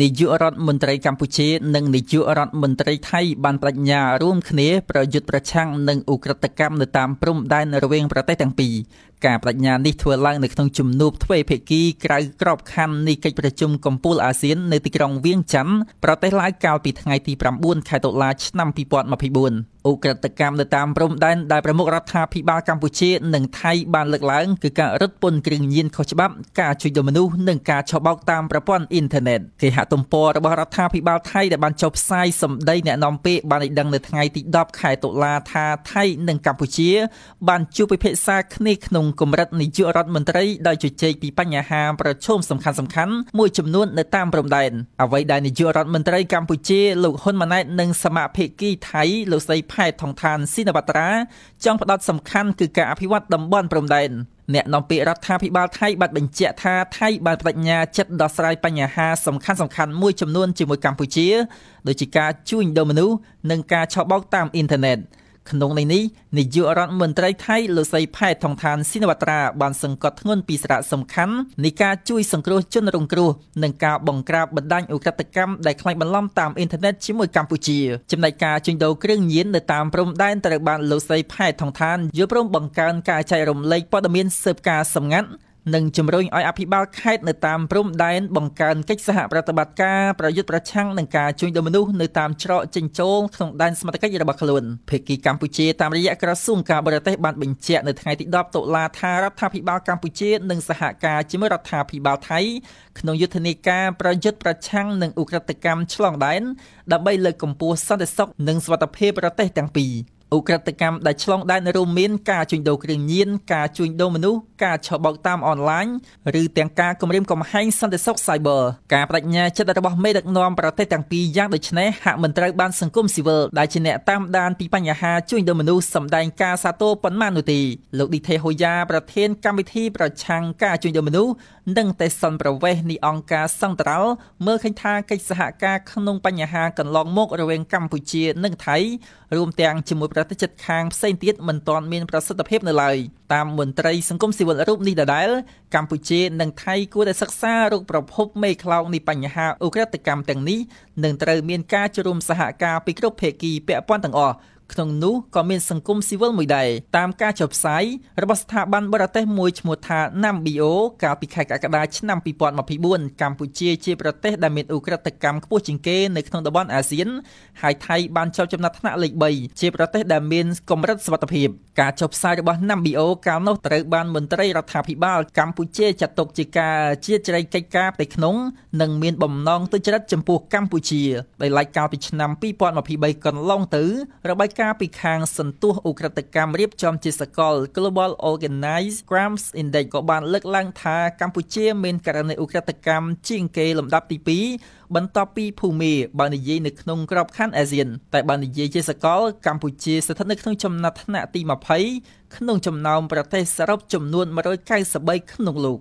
នាយករដ្ឋមន្ត្រីកម្ពុជានិងនាយករដ្ឋមន្ត្រីថៃបានបញ្ញារួមគ្នាប្រយុទ្ធប្រឆាំងនឹងឧក្រិដ្ឋកម្មនៅតាមព្រំដែនរវាងប្រទេសទាំងពីរការបដិញ្ញានេះធ្វើឡើងនៅក្នុងជំនួបទ្វេភាគីក្រៅក្របខ័ណ្ឌនៃកិច្ចប្រជុំកំពូលអាស៊ាននៅទីក្រុងវៀងចាន់ប្រទេសឡាវកាលពីថ្ងៃទី9ខែតុលាឆ្នាំ2024អូក្រិតកម្មនៅតាមព្រំដែនដែលប្រមុខរដ្ឋាភិបាលកម្ពុជានិងថៃបានលើកឡើងគឺការរឹតពន្ធគ្រឿងញៀនខុសច្បាប់ការជួញដូរមនុស្សនិងការឆបោកតាមប្រព័ន្ធអ៊ីនធឺណិតគេហទំព័ររបស់រដ្ឋាភិបាលថៃដែលបានចុះផ្សាយសម្ដីអ្នកនាំពាក្យបានឲ្យដឹងនៅថ្ងៃទី10ខែតុលាថាថៃ និងកម្ពុជាបានជួបពិភាក្សាគ្នាក្នុងកម្រិតនាយករដ្ឋមន្ត្រីដោយជជែកពីបញ្ហាប្រឈមសំខាន់សំខាន់មួយចំនួននៅតាមព្រំដែនអ្វីដែលនាយករដ្ឋមន្ត្រីកម្ពុជាលោកហ៊ុនម៉ាណែតនិងសមាភិកីថៃ លោកសីផែតថងឋានស៊ីនវត្រាចង់ផ្ដោតសំខាន់គឺការអភិវឌ្ឍតំបន់ព្រំដែនអ្នកនាំពាក្យរដ្ឋាភិបាលថៃបានបញ្ជាក់ថាថៃបានបញ្ញាចិត្តដោះស្រាយបញ្ហាសំខាន់សំខាន់មួយចំនួនជាមួយកម្ពុជា ដូចជាការជួញដូរមនុស្សនិងការឆបោកតាមអ៊ីនធឺណិត។ក្នុងន័យនេះនាយករដ្ឋមន្ត្រីថៃលោកសីផែតថងឋានស៊ីនវត្រាបានសង្កត់ធ្ងន់ពីសារៈសំខាន់នៃការជួយសង្គ្រោះជនរងគ្រោះនិងការបង្ក្រាបបណ្ដាញឧក្រិដ្ឋកម្មដែលខ្លាញ់បន្លំតាមអ៊ីនធឺណិតជាមួយកម្ពុជាចំណែកការជួញដូរគ្រឿងញៀននៅតាមព្រំដែនត្រូវបានលោកសីផែតថងឋានយល់ព្រមបង្កើនការចែករំលែកព័ត៌មានស៊ើបការសម្ងាត់និងជំរុញឲ្យអភិបាលខេត្តនៅតាមព្រំដែនបង្កើនកិច្ចសហប្រតិបត្តិការប្រយុទ្ធប្រឆាំងនឹងការជួញដូរមនុស្សនៅតាមច្រកចេញចូលក្នុងដែនសមត្ថកិច្ចរបស់ខ្លួនភេកីកម្ពុជាតាមរយៈក្រសួងការបរទេស បានបញ្ជាក់នៅថ្ងៃទី10តុលាថារដ្ឋាភិបាលកម្ពុជានិងសហការជាមួយរដ្ឋាភិបាលថៃក្នុងយុទ្ធនាការប្រយុទ្ធប្រឆាំងនឹងឧក្រិដ្ឋកម្មឆ្លងដែនដើម្បីលើកកម្ពស់សន្តិសុខនិងសុវត្ថិភាពប្រទេសទាំងពីរ។អ ுக ្រិតកម្មដែលឆ្លងដែនរួមមានការជួញដូរគ្រឿងញៀនការជួញដូរមនុស្សការឆបោកតាមអនឡាញឬទាំងការគម្រាមកំហែងសន្តិសុខ Cyber ការបដិញ្ញាចិត្តរបស់មេដឹកនាំប្រទេសទាំងពីរយ៉ាងដូចនេះហាក់មិនត្រូវបានសង្គមស៊ីវិលដែលជាអ្នកតាមដានពីបញ្ហាជួញដូរមនុស្សសម្ដែងការសាទរប៉ុន្មាននោះទេលោកឌីថេហូយ៉ាប្រធានកម្មវិធីប្រឆាំងការជួញដូរមនុស្សនិងតេសនប្រវេសនៃអង្គការសង្ត្រាល់មើលឃើញថាកិច្ចសហការក្នុងបញ្ហាកន្លងមករវាងកម្ពុជា និងថៃរួមទាំងជាមួយប្រទេសជិតខាងផ្សេងទៀតមិនទាន់មានប្រសិទ្ធភាពនៅឡើយតាមមន្ត្រីសង្គមស៊ីវិលរូបនេះដដែលកម្ពុជានិងថៃគួរតែសិក្សារោគប្រភពមេខ្លោងនៃបញ្ហាអូក្រិតកម្មទាំងនេះនឹងត្រូវមានការចូលរួមសហការពីគ្រប់ភាគីពាក់ព័ន្ធទាំងអស់ក្នុងនោះក៏មានសង្គមស៊ីវិលមួយដែរតាមការចុះផ្សាយរបស់ស្ថាប័នបរទេសមួយឈ្មោះថា Nambio កាលពីខែកក្កដាឆ្នាំ2024កម្ពុជាជាប្រទេសដែលមានឧក្រិដ្ឋកម្មខ្ពស់ជាងគេនៅក្នុងតំបន់អាស៊ានហើយថៃបានជាប់ចំណាត់ថ្នាក់លេខ3ជាប្រទេសដែលមានកម្រិតសុវត្ថិភាពការចុះផ្សាយរបស់ Nambio កាលនោះត្រូវបានមន្ត្រីរដ្ឋាភិបាលកម្ពុជាចាត់ទុកជាការជាជ្រៃកិច្ចការផ្ទៃក្នុងនិងមានបំណងទុច្ចរិតចំពោះកម្ពុជាដោយឡែកកាលពីឆ្នាំ2023កន្លងទៅរបាយការពីខាងសន្ទុះអ ுக ្រិតកម្មរៀបចំជាសកល Global Organized Crimes Index ក៏បានលើកឡើងថាកម្ពុជាមានករណីអ ுக ្រិតកម្មជាងគេលំដាប់ទី2បន្ទាប់ពីភូមាបើនិយាយនៅក្នុងក្របខ័ណ្ឌអាស៊ានតែបើនិយាយជាសកលកម្ពុជាស្ថិតនៅក្នុងចំណាត់ថ្នាក់ទី20ក្នុងចំណោមប្រទេសសរុបចំនួន193ក្នុងលោក